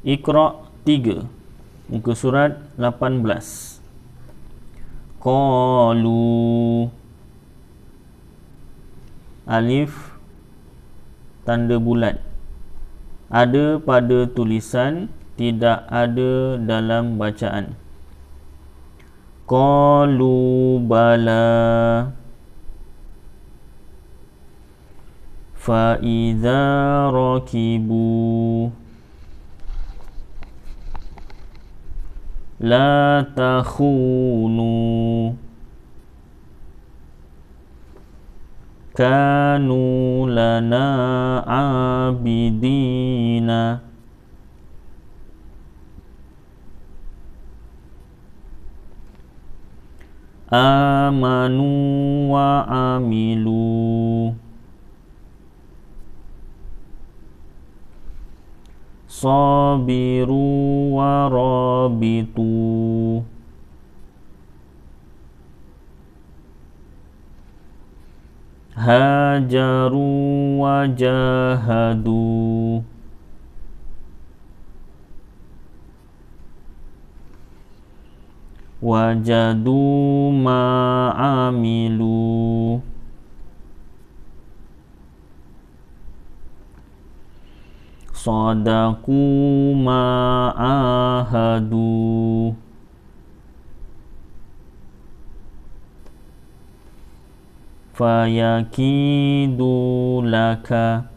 Iqra 3 muka surat 18 qalu alif tanda bulat ada pada tulisan tidak ada dalam bacaan qalu bala fa rakibu لا تخونوا كانوا لنا عابدين آمنوا وعملوا صابروا ورأوا ثابتوا هاجروا وجاهدوا وجدوا ما عملوا Sadaku ma'ahadu Fayakidu laka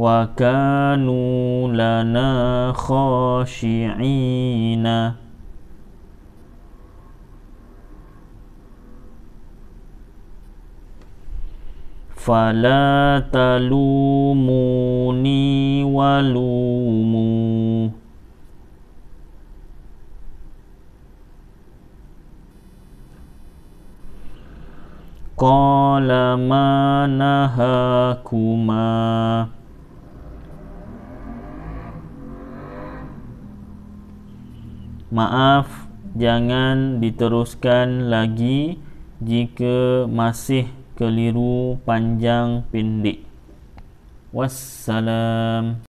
Wa kanu lana khashi'ina Wa kanu lana khashi'ina فلا talumuni walumu. قال ما نهاكما Maaf, jangan diteruskan lagi jika masih keliru, panjang, pendek. Wassalam.